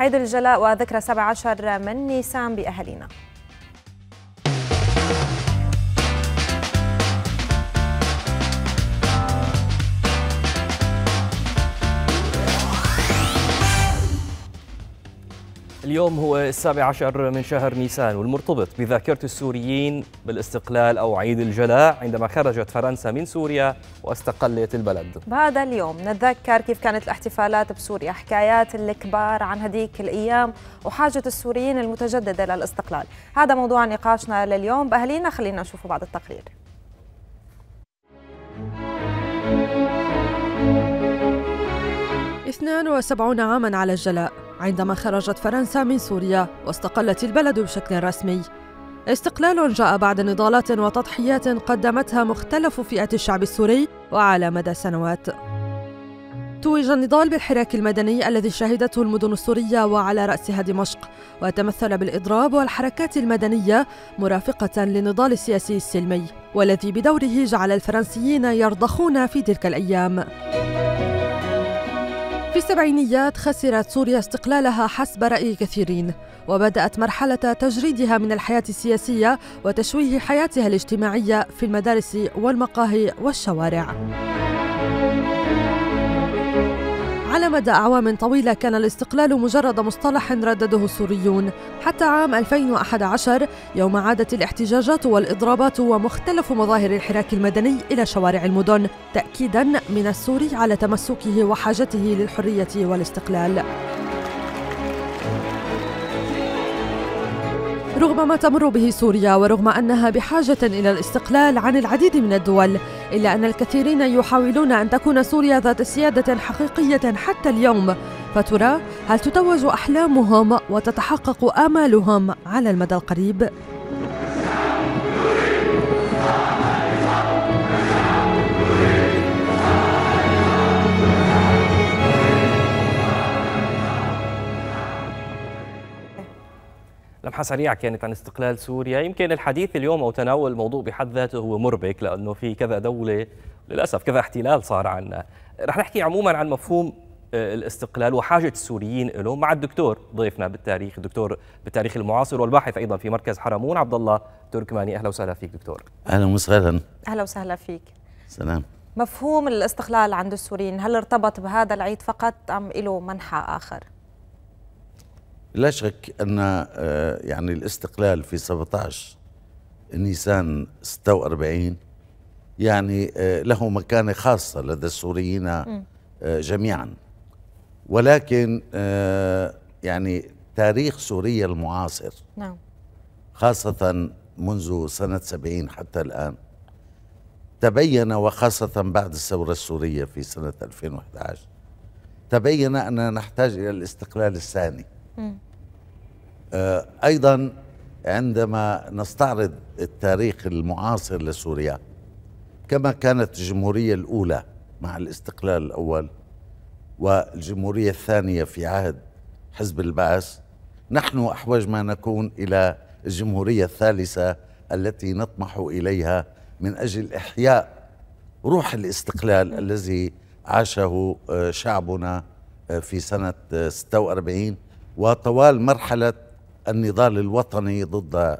عيد الجلاء وذكرى 17 من نيسان بأهلنا اليوم هو السابع عشر من شهر نيسان والمرتبط بذاكرة السوريين بالاستقلال أو عيد الجلاء عندما خرجت فرنسا من سوريا واستقلت البلد بهذا اليوم نتذكر كيف كانت الاحتفالات بسوريا حكايات الكبار عن هذيك الأيام وحاجة السوريين المتجددة للاستقلال هذا موضوع نقاشنا لليوم بأهلينا خلينا نشوفوا بعض التقرير اثنان وسبعون عاما على الجلاء عندما خرجت فرنسا من سوريا واستقلت البلد بشكل رسمي استقلال جاء بعد نضالات وتضحيات قدمتها مختلف فئات الشعب السوري وعلى مدى سنوات توج النضال بالحراك المدني الذي شهدته المدن السورية وعلى رأسها دمشق وتمثل بالإضراب والحركات المدنية مرافقة للنضال السياسي السلمي والذي بدوره جعل الفرنسيين يرضخون في تلك الأيام في السبعينيات خسرت سوريا استقلالها حسب رأي كثيرين وبدأت مرحلة تجريدها من الحياة السياسية وتشويه حياتها الاجتماعية في المدارس والمقاهي والشوارع على مدى أعوام طويلة كان الاستقلال مجرد مصطلح ردده السوريون حتى عام 2011 يوم عادت الاحتجاجات والإضرابات ومختلف مظاهر الحراك المدني إلى شوارع المدن تأكيدا من السوري على تمسكه وحاجته للحرية والاستقلال رغم ما تمر به سوريا ورغم أنها بحاجة إلى الاستقلال عن العديد من الدول إلا أن الكثيرين يحاولون أن تكون سوريا ذات سيادة حقيقية حتى اليوم فترى هل تتوج أحلامهم وتتحقق آمالهم على المدى القريب؟ لمحة سريعة كانت عن استقلال سوريا يمكن الحديث اليوم أو تناول الموضوع بحد ذاته هو مربك لأنه في كذا دولة للأسف كذا احتلال صار عنا رح نحكي عموما عن مفهوم آه، الاستقلال وحاجة السوريين له مع الدكتور ضيفنا بالتاريخ الدكتور بالتاريخ المعاصر والباحث أيضا في مركز حرمون عبد الله تركماني أهلا وسهلا فيك دكتور أهلا وسهلا أهلا وسهلا فيك سلام مفهوم الاستقلال عند السوريين هل ارتبط بهذا العيد فقط أم له منحى آخر؟ لا شك أن آه، يعني الاستقلال في 17 نيسان 46 يعني آه، له مكانة خاصة لدى السوريين آه، جميعا ولكن يعني تاريخ سوريا المعاصر نعم خاصة منذ سنة 70 حتى الآن تبين وخاصة بعد الثورة السورية في سنة 2011 تبين أننا نحتاج إلى الاستقلال الثاني آه، أيضا عندما نستعرض التاريخ المعاصر لسوريا كما كانت الجمهورية الأولى مع الاستقلال الأول والجمهورية الثانية في عهد حزب البعث نحن أحوج ما نكون إلى الجمهورية الثالثة التي نطمح إليها من أجل إحياء روح الاستقلال الذي عاشه آه، شعبنا آه، في سنة 46 وطوال مرحلة النضال الوطني ضد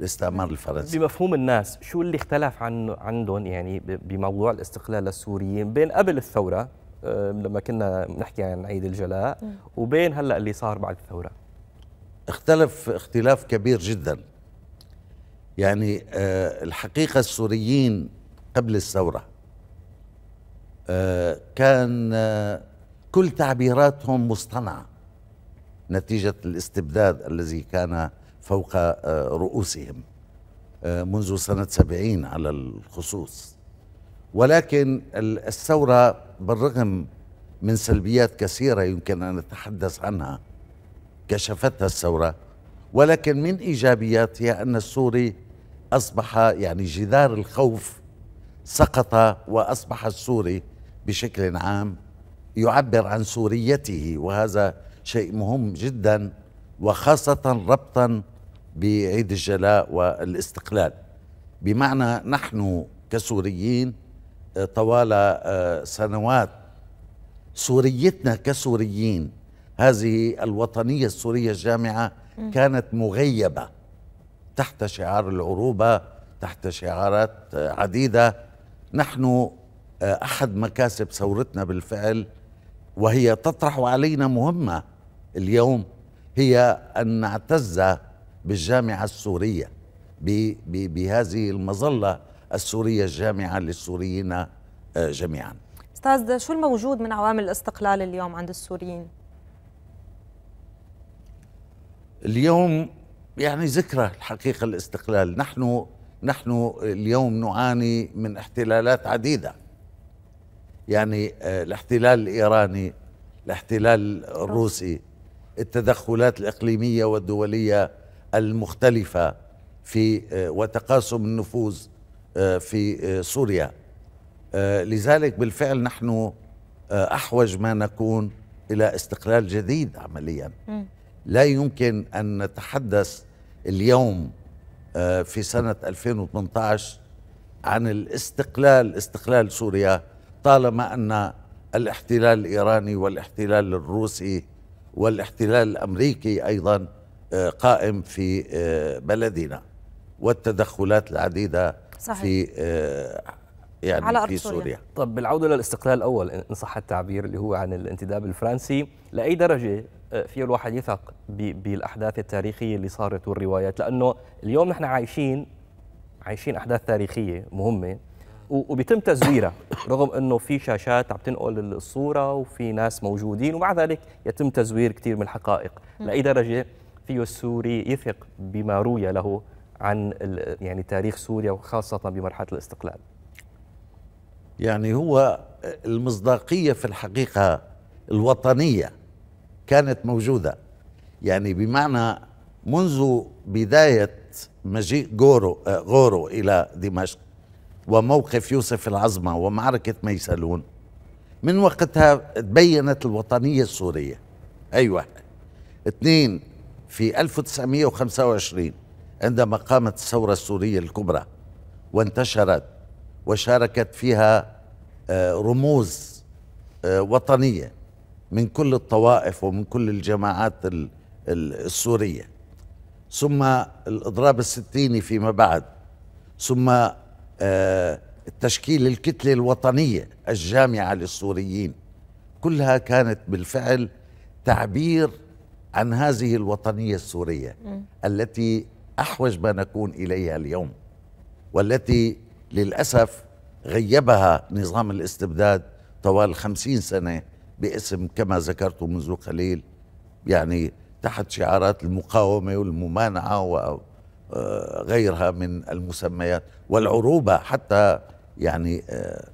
الاستعمار الفرنسي بمفهوم الناس شو اللي اختلف عن عندهم يعني بموضوع الاستقلال للسوريين بين قبل الثورة آه، لما كنا نحكي عن عيد الجلاء وبين هلا اللي صار بعد الثورة اختلف اختلاف كبير جدا يعني آه، الحقيقة السوريين قبل الثورة آه، كان كل تعبيراتهم مصطنعه نتيجة الاستبداد الذي كان فوق آه، رؤوسهم آه، منذ سنة سبعين على الخصوص ولكن الثورة بالرغم من سلبيات كثيرة يمكن أن نتحدث عنها كشفتها الثورة ولكن من إيجابياتها أن السوري أصبح يعني جدار الخوف سقط وأصبح السوري بشكل عام يعبر عن سوريته وهذا شيء مهم جدا وخاصة ربطا بعيد الجلاء والاستقلال بمعنى نحن كسوريين آه، طوال آه، سنوات سوريتنا كسوريين هذه الوطنية السورية الجامعة كانت مغيبة تحت شعار العروبة تحت شعارات آه، عديدة نحن أحد مكاسب ثورتنا بالفعل وهي تطرح علينا مهمة اليوم هي أن نعتز بالجامعة السورية بهذه المظلة السورية الجامعة للسوريين آه، جميعا أستاذ شو الموجود من عوامل الاستقلال اليوم عند السوريين؟ اليوم يعني ذكرى الحقيقة الاستقلال نحن نحن اليوم نعاني من احتلالات عديدة يعني آه، الاحتلال الإيراني الاحتلال الروسي التدخلات الإقليمية والدولية المختلفة في آه، وتقاسم النفوذ آه، في آه، سوريا لذلك بالفعل نحن أحوج ما نكون إلى استقلال جديد عمليا لا يمكن أن نتحدث اليوم في سنة 2018 عن الاستقلال استقلال سوريا طالما أن الاحتلال الإيراني والاحتلال الروسي والاحتلال الامريكي ايضا آه، قائم في آه، بلدنا والتدخلات العديده صحيح. في آه، يعني على في سوريا. سوريا طب بالعوده للاستقلال الاول ان صح التعبير اللي هو عن الانتداب الفرنسي لاي درجه في الواحد يثق بالاحداث التاريخيه اللي صارت والروايات لانه اليوم نحن عايشين عايشين احداث تاريخيه مهمه وبيتم تزويرها رغم انه في شاشات عم تنقل الصوره وفي ناس موجودين ومع ذلك يتم تزوير كثير من الحقائق لاي درجه فيه السوري يثق بما روي له عن يعني تاريخ سوريا وخاصه بمرحله الاستقلال يعني هو المصداقيه في الحقيقه الوطنيه كانت موجوده يعني بمعنى منذ بدايه مجيء غورو آه، غورو الى دمشق وموقف يوسف العظمة ومعركة ميسلون من وقتها تبينت الوطنية السورية أيوة اثنين في 1925 عندما قامت الثورة السورية الكبرى وانتشرت وشاركت فيها آه، رموز آه، وطنية من كل الطوائف ومن كل الجماعات السورية ثم الإضراب الستيني فيما بعد ثم تشكيل الكتلة الوطنية الجامعة للسوريين كلها كانت بالفعل تعبير عن هذه الوطنية السورية م. التي أحوج ما نكون إليها اليوم والتي للأسف غيبها نظام الاستبداد طوال خمسين سنة باسم كما ذكرت منذ قليل يعني تحت شعارات المقاومة والممانعة و آه، غيرها من المسميات والعروبه حتى يعني آه،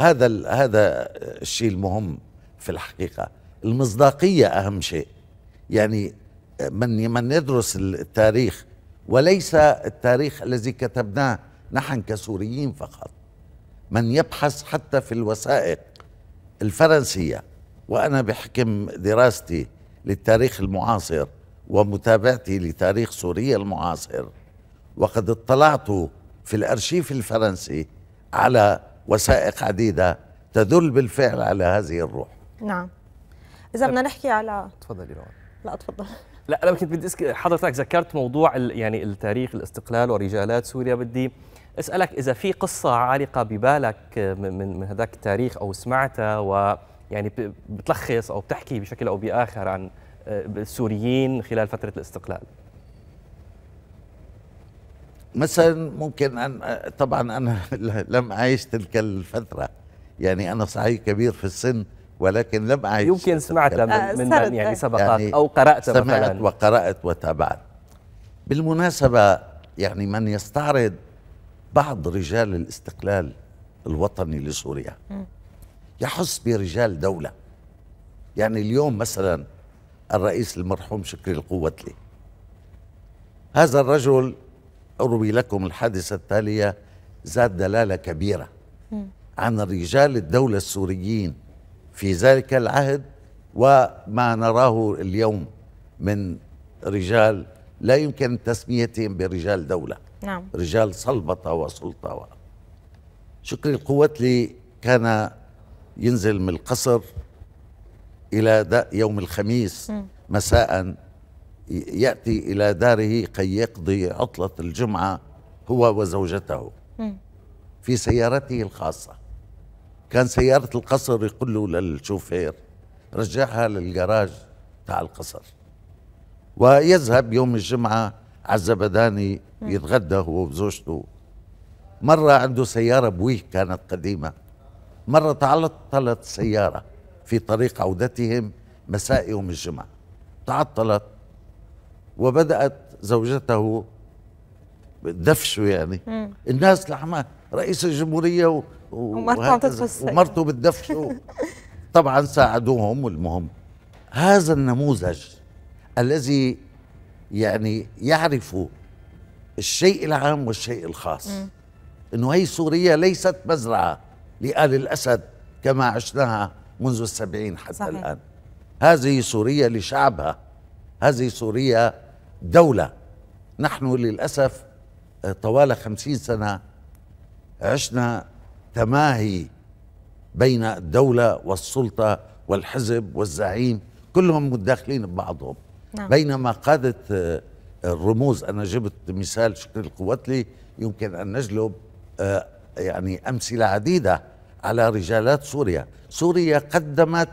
هذا هذا الشيء المهم في الحقيقه المصداقيه اهم شيء يعني آه، من من يدرس التاريخ وليس التاريخ الذي كتبناه نحن كسوريين فقط من يبحث حتى في الوثائق الفرنسيه وانا بحكم دراستي للتاريخ المعاصر ومتابعتي لتاريخ سوريا المعاصر وقد اطلعت في الارشيف الفرنسي على وثائق عديده تدل بالفعل على هذه الروح نعم اذا بدنا نحكي على تفضلي روان لا تفضل لا انا كنت بدي أسك... حضرتك ذكرت موضوع ال... يعني التاريخ الاستقلال ورجالات سوريا بدي اسالك اذا في قصه عالقه ببالك من من هذاك التاريخ او سمعتها ويعني بتلخص او بتحكي بشكل او باخر عن آه، السوريين خلال فترة الاستقلال مثلا ممكن أن طبعا أنا لم أعيش تلك الفترة يعني أنا صحيح كبير في السن ولكن لم أعيش يمكن سمعت من, من آه، يعني سبقات يعني أو قرأت سمعت مثلا وقرأت وتابعت بالمناسبة يعني من يستعرض بعض رجال الاستقلال الوطني لسوريا يحس برجال دولة يعني اليوم مثلا الرئيس المرحوم شكري القوتلي هذا الرجل أروي لكم الحادثة التالية ذات دلالة كبيرة عن رجال الدولة السوريين في ذلك العهد وما نراه اليوم من رجال لا يمكن تسميتهم برجال دولة نعم. رجال صلبطة وسلطة شكري القوتلي كان ينزل من القصر إلى يوم الخميس مساء يأتي إلى داره كي يقضي عطلة الجمعة هو وزوجته في سيارته الخاصة كان سيارة القصر يقول له للشوفير رجعها للجراج تاع القصر ويذهب يوم الجمعة على الزبداني يتغدى هو وزوجته مرة عنده سيارة بويه كانت قديمة مرة تعطلت سيارة في طريق عودتهم مساء يوم الجمعة تعطلت وبدأت زوجته دفشه يعني مم. الناس لحمة رئيس الجمهورية و... ومرته ومرته و... طبعا ساعدوهم والمهم هذا النموذج الذي يعني يعرف الشيء العام والشيء الخاص انه هي سوريا ليست مزرعه لآل الاسد كما عشناها منذ السبعين حتى صحيح. الآن هذه سوريا لشعبها هذه سوريا دولة نحن للأسف طوال خمسين سنة عشنا تماهي بين الدولة والسلطة والحزب والزعيم كلهم متداخلين ببعضهم نعم. بينما قادة آه، الرموز أنا جبت مثال شكل القوتلي يمكن أن نجلب آه، يعني أمثلة عديدة على رجالات سوريا سوريا قدمت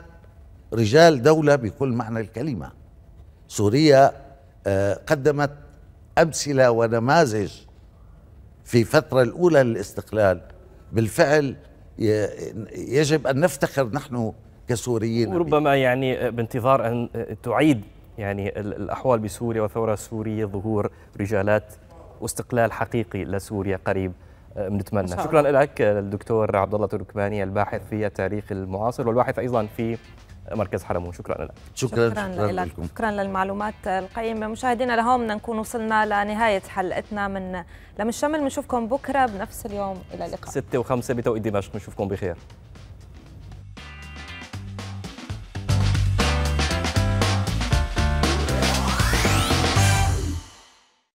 رجال دولة بكل معنى الكلمة سوريا آه، قدمت أمثلة ونماذج في فترة الأولى للاستقلال بالفعل يجب أن نفتخر نحن كسوريين وربما يعني آه، بانتظار أن آه، تعيد يعني الأحوال بسوريا والثورة السورية ظهور رجالات واستقلال حقيقي لسوريا قريب بنتمنى شكرا لك الدكتور عبد الله تركماني الباحث في التاريخ المعاصر والباحث ايضا في مركز حرمون شكرا لك شكرا, شكرا, شكرا لك شكرا للمعلومات القيمه مشاهدينا لهون نكون وصلنا لنهايه حلقتنا من لم الشمل بنشوفكم بكره بنفس اليوم الى اللقاء 6 و5 بتوقيت دمشق بنشوفكم بخير